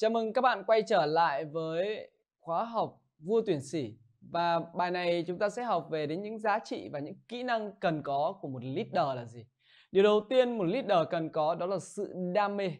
Chào mừng các bạn quay trở lại với khóa học vua tuyển sĩ Và bài này chúng ta sẽ học về đến những giá trị và những kỹ năng cần có của một leader là gì Điều đầu tiên một leader cần có đó là sự đam mê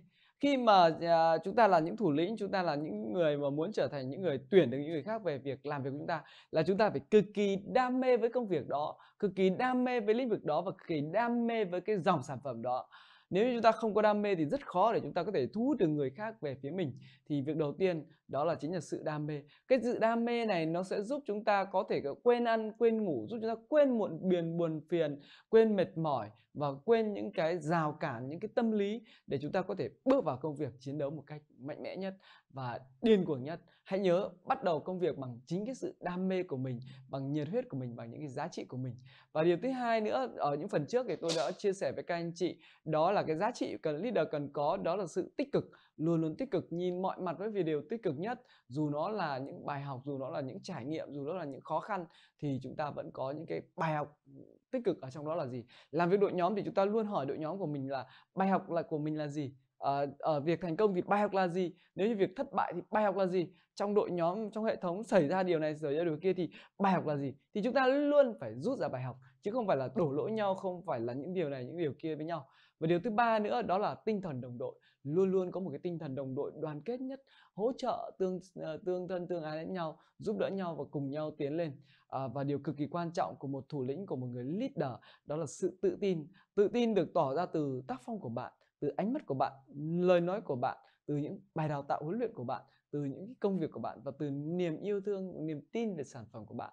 Khi mà à, chúng ta là những thủ lĩnh, chúng ta là những người mà muốn trở thành những người tuyển được những người khác về việc làm việc của chúng ta Là chúng ta phải cực kỳ đam mê với công việc đó, cực kỳ đam mê với lĩnh vực đó và cực kỳ đam mê với cái dòng sản phẩm đó nếu như chúng ta không có đam mê thì rất khó để chúng ta có thể thu hút được người khác về phía mình thì việc đầu tiên đó là chính là sự đam mê cái sự đam mê này nó sẽ giúp chúng ta có thể quên ăn quên ngủ giúp chúng ta quên muộn biền buồn phiền quên mệt mỏi và quên những cái rào cản những cái tâm lý để chúng ta có thể bước vào công việc chiến đấu một cách mạnh mẽ nhất và điên cuồng nhất hãy nhớ bắt đầu công việc bằng chính cái sự đam mê của mình bằng nhiệt huyết của mình bằng những cái giá trị của mình và điều thứ hai nữa ở những phần trước thì tôi đã chia sẻ với các anh chị đó là là cái giá trị cần leader cần có đó là sự tích cực luôn luôn tích cực nhìn mọi mặt với việc điều tích cực nhất dù nó là những bài học dù nó là những trải nghiệm dù nó là những khó khăn thì chúng ta vẫn có những cái bài học ừ, tích cực ở trong đó là gì làm việc đội nhóm thì chúng ta luôn hỏi đội nhóm của mình là bài học là của mình là gì ở, ờ, ở việc thành công thì bài học là gì nếu như việc thất bại thì bài học là gì trong đội nhóm trong hệ thống xảy ra điều này xảy ra điều kia thì bài học là gì thì chúng ta luôn phải rút ra bài học chứ không phải là đổ lỗi nhau không phải là những điều này những điều kia với nhau và điều thứ ba nữa đó là tinh thần đồng đội luôn luôn có một cái tinh thần đồng đội đoàn kết nhất hỗ trợ tương ờ, tương thân tương ái lẫn nhau giúp đỡ nhau và cùng nhau tiến lên à, và điều cực kỳ quan trọng của một thủ lĩnh của một người leader đó là sự tự tin tự tin được tỏ ra từ tác phong của bạn từ ánh mắt của bạn lời nói của bạn từ những bài đào tạo huấn luyện của bạn từ những công việc của bạn và từ niềm yêu thương niềm tin về sản phẩm của bạn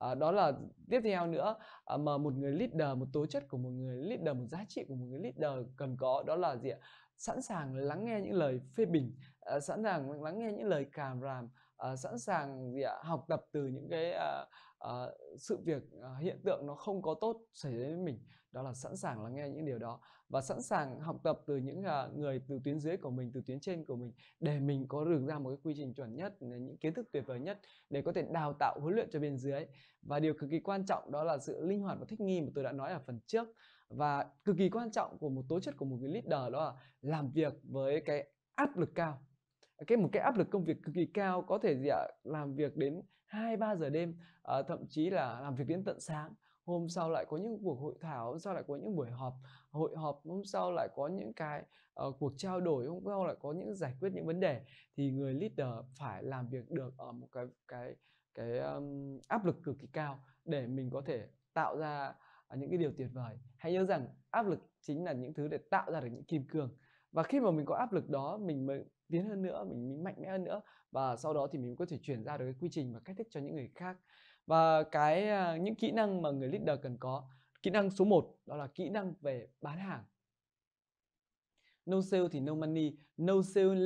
à, đó là tiếp theo nữa à, mà một người leader một tố chất của một người leader một giá trị của một người leader cần có đó là gì ạ sẵn sàng lắng nghe những lời phê bình à, sẵn sàng lắng nghe những lời cảm ràm Ờ, sẵn sàng gì ạ học tập từ những cái uh, uh, sự việc uh, hiện tượng nó không có tốt xảy đến với mình đó là sẵn sàng lắng nghe những điều đó và sẵn sàng học tập từ những uh, người từ tuyến dưới của mình từ tuyến trên của mình để mình có được ra một cái quy trình chuẩn nhất những kiến thức tuyệt vời nhất để có thể đào tạo huấn luyện cho bên dưới và điều cực kỳ quan trọng đó là sự linh hoạt và thích nghi mà tôi đã nói ở phần trước và cực kỳ quan trọng của một tố chất của một cái leader đó là làm việc với cái áp lực cao cái một cái áp lực công việc cực kỳ cao có thể gì ạ làm việc đến 2 3 giờ đêm à, thậm chí là làm việc đến tận sáng hôm sau lại có những cuộc hội thảo hôm sau lại có những buổi họp hội họp hôm sau lại có những cái uh, cuộc trao đổi hôm sau lại có những giải quyết những vấn đề thì người leader phải làm việc được ở một cái cái cái um, áp lực cực kỳ cao để mình có thể tạo ra à, những cái điều tuyệt vời hãy nhớ rằng áp lực chính là những thứ để tạo ra được những kim cương và khi mà mình có áp lực đó mình mới tiến hơn nữa mình, mình mạnh mẽ hơn nữa và sau đó thì mình có thể chuyển ra được cái quy trình và cách thức cho những người khác và cái à, những kỹ năng mà người leader cần có kỹ năng số 1 đó là kỹ năng về bán hàng no sale thì no money no sale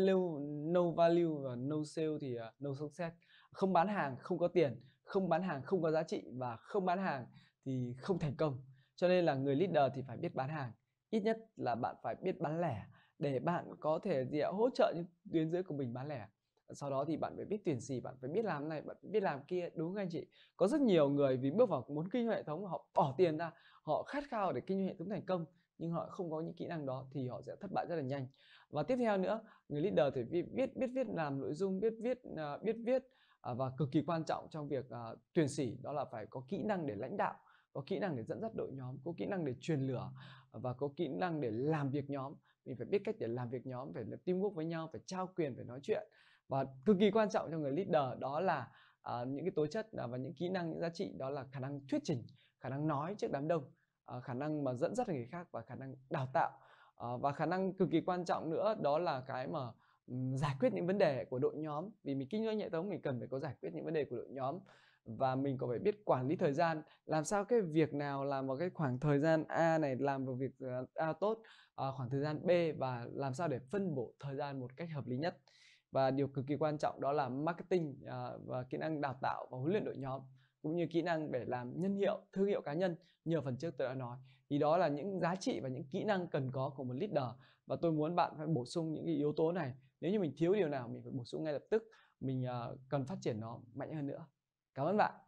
no value và no sale thì à, no success không bán hàng không có tiền không bán hàng không có giá trị và không bán hàng thì không thành công cho nên là người leader thì phải biết bán hàng ít nhất là bạn phải biết bán lẻ để bạn có thể gì ạ hỗ trợ những tuyến dưới của mình bán lẻ sau đó thì bạn phải biết tuyển gì bạn phải biết làm này bạn phải biết làm kia đúng không anh chị có rất nhiều người vì bước vào muốn kinh doanh hệ thống họ bỏ tiền ra họ khát khao để kinh doanh hệ thống thành công nhưng họ không có những kỹ năng đó thì họ sẽ thất bại rất là nhanh và tiếp theo nữa người leader thì biết biết biết viết làm nội dung biết viết à, biết viết à, và cực kỳ quan trọng trong việc à, tuyển sỉ đó là phải có kỹ năng để lãnh đạo có kỹ năng để dẫn dắt đội nhóm có kỹ năng để truyền lửa ờ, và có kỹ năng để làm việc nhóm mình phải biết cách để làm việc nhóm phải teamwork với nhau phải trao quyền phải nói chuyện và cực kỳ quan trọng cho người leader đó là à, những cái tố chất à, và những kỹ năng những giá trị đó là khả năng thuyết trình khả năng nói trước đám đông à, khả năng mà dẫn dắt người khác và khả năng đào tạo à, và khả năng cực kỳ quan trọng nữa đó là cái mà um, giải quyết những vấn đề của đội nhóm vì mình kinh doanh hệ thống mình cần phải có giải quyết những vấn đề của đội nhóm và mình có phải biết quản lý thời gian làm sao cái việc nào làm vào cái khoảng thời gian A này làm vào việc ờ, A tốt à, khoảng thời gian B và làm sao để phân bổ thời gian một cách hợp lý nhất và điều cực kỳ quan trọng đó là marketing à, và kỹ năng đào tạo và huấn luyện đội nhóm cũng như kỹ năng để làm nhân hiệu thương hiệu cá nhân như phần trước tôi đã nói thì đó là những giá trị và những kỹ năng cần có của một leader và tôi muốn bạn phải bổ sung những cái yếu tố này nếu như mình thiếu điều nào mình phải bổ sung ngay lập tức mình cần phát triển nó mạnh hơn nữa Cảm ơn bạn.